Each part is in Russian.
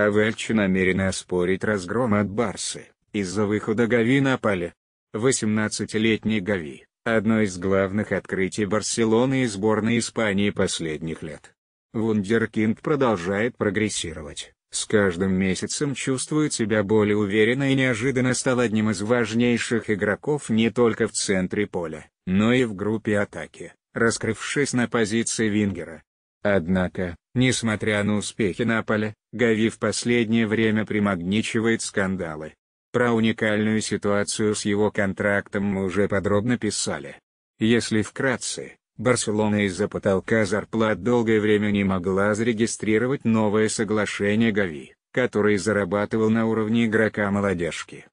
а Вельчи намерены оспорить разгром от Барсы, из-за выхода Гави на поле. 18-летний Гави – одно из главных открытий Барселоны и сборной Испании последних лет. Вундеркинд продолжает прогрессировать, с каждым месяцем чувствует себя более уверенно и неожиданно стал одним из важнейших игроков не только в центре поля, но и в группе атаки, раскрывшись на позиции вингера. Однако, Несмотря на успехи Наполя, Гави в последнее время примагничивает скандалы. Про уникальную ситуацию с его контрактом мы уже подробно писали. Если вкратце, Барселона из-за потолка зарплат долгое время не могла зарегистрировать новое соглашение Гави, который зарабатывал на уровне игрока молодежки.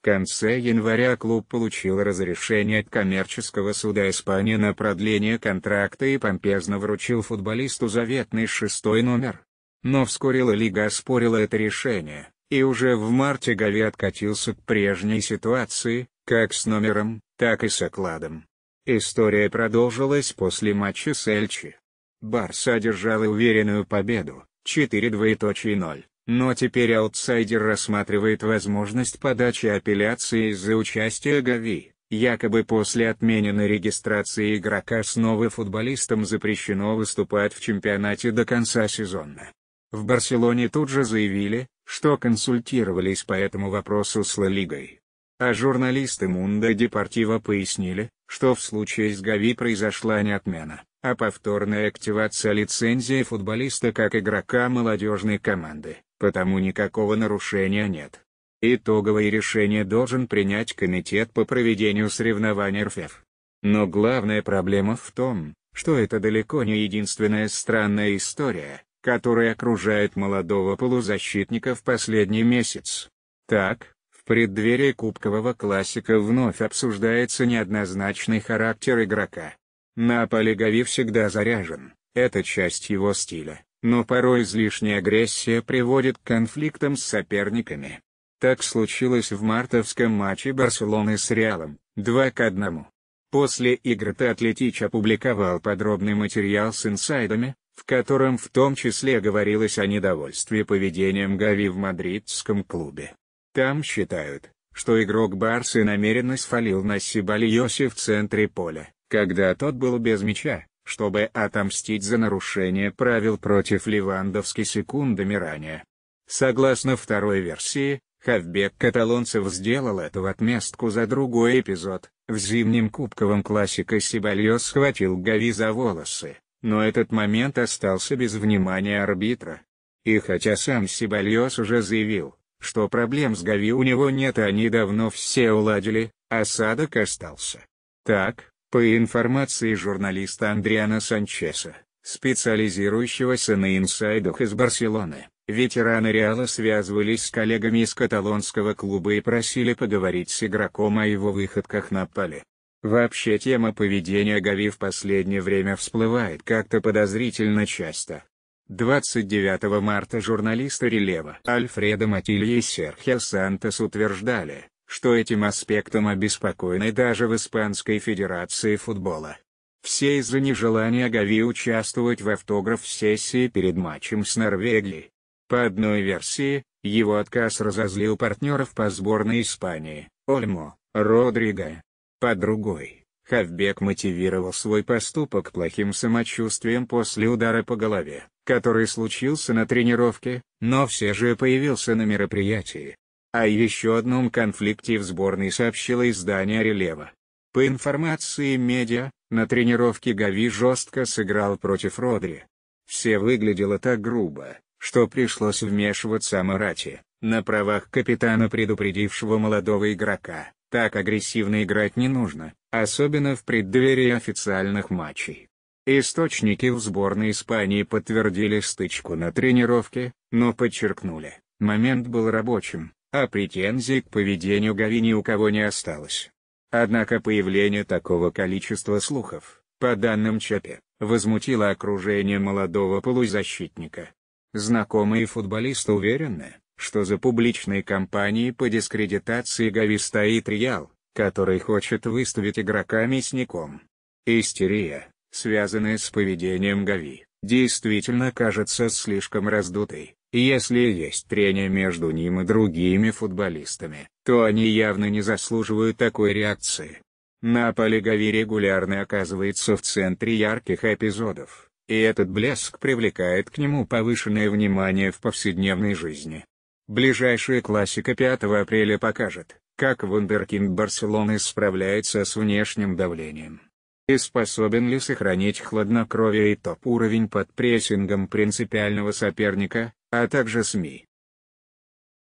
В конце января клуб получил разрешение от коммерческого суда Испании на продление контракта и помпезно вручил футболисту заветный шестой номер. Но вскоре Ла Лига оспорила это решение, и уже в марте Гави откатился к прежней ситуации, как с номером, так и с окладом. История продолжилась после матча с Эльчи. Барса одержала уверенную победу, 4-2.0. Но теперь аутсайдер рассматривает возможность подачи апелляции из-за участия Гави. Якобы после отмененной регистрации игрока снова футболистам запрещено выступать в чемпионате до конца сезона. В Барселоне тут же заявили, что консультировались по этому вопросу с Ла Лигой. А журналисты Мунда Депортива пояснили, что в случае с Гави произошла не отмена, а повторная активация лицензии футболиста как игрока молодежной команды потому никакого нарушения нет. Итоговое решение должен принять Комитет по проведению соревнований РФФ. Но главная проблема в том, что это далеко не единственная странная история, которая окружает молодого полузащитника в последний месяц. Так, в преддверии кубкового классика вновь обсуждается неоднозначный характер игрока. На поле Гави всегда заряжен, это часть его стиля но порой излишняя агрессия приводит к конфликтам с соперниками. Так случилось в мартовском матче Барселоны с Реалом, 2 к 1. После игры Татлетич опубликовал подробный материал с инсайдами, в котором в том числе говорилось о недовольстве поведением Гави в мадридском клубе. Там считают, что игрок Барсы намеренно свалил на Сибальоси в центре поля, когда тот был без мяча чтобы отомстить за нарушение правил против Левандовски секундами ранее. Согласно второй версии, Хавбек Каталонцев сделал эту отместку за другой эпизод. В зимнем кубковом классике Сибальо схватил Гави за волосы, но этот момент остался без внимания арбитра. И хотя сам Сибальос уже заявил, что проблем с Гави у него нет и они давно все уладили, осадок остался. Так, по информации журналиста Андриана Санчеса, специализирующегося на инсайдах из Барселоны, ветераны Реала связывались с коллегами из каталонского клуба и просили поговорить с игроком о его выходках на поле. Вообще тема поведения Гави в последнее время всплывает как-то подозрительно часто. 29 марта журналисты Релева Альфреда Матилья и Серхио Сантос утверждали, что этим аспектом обеспокоены даже в Испанской Федерации футбола. Все из-за нежелания Гави участвовать в автограф-сессии перед матчем с Норвегией. По одной версии, его отказ разозлил партнеров по сборной Испании, Ольмо, Родриго. По другой, Хавбек мотивировал свой поступок плохим самочувствием после удара по голове, который случился на тренировке, но все же появился на мероприятии. О а еще одном конфликте в сборной сообщило издание «Релева». По информации медиа, на тренировке Гави жестко сыграл против Родри. Все выглядело так грубо, что пришлось вмешиваться Марати, на правах капитана предупредившего молодого игрока, так агрессивно играть не нужно, особенно в преддверии официальных матчей. Источники в сборной Испании подтвердили стычку на тренировке, но подчеркнули, момент был рабочим, а претензий к поведению Гави ни у кого не осталось. Однако появление такого количества слухов, по данным Чапе, возмутило окружение молодого полузащитника. Знакомые футболисты уверены, что за публичной кампанией по дискредитации Гави стоит Реал, который хочет выставить игрока мясником. Истерия, связанная с поведением Гави, действительно кажется слишком раздутой если есть трение между ним и другими футболистами, то они явно не заслуживают такой реакции. Наполе регулярно оказывается в центре ярких эпизодов, и этот блеск привлекает к нему повышенное внимание в повседневной жизни. Ближайшая классика 5 апреля покажет, как вундеркинд Барселоны справляется с внешним давлением. И способен ли сохранить хладнокровие и топ-уровень под прессингом принципиального соперника, а также СМИ.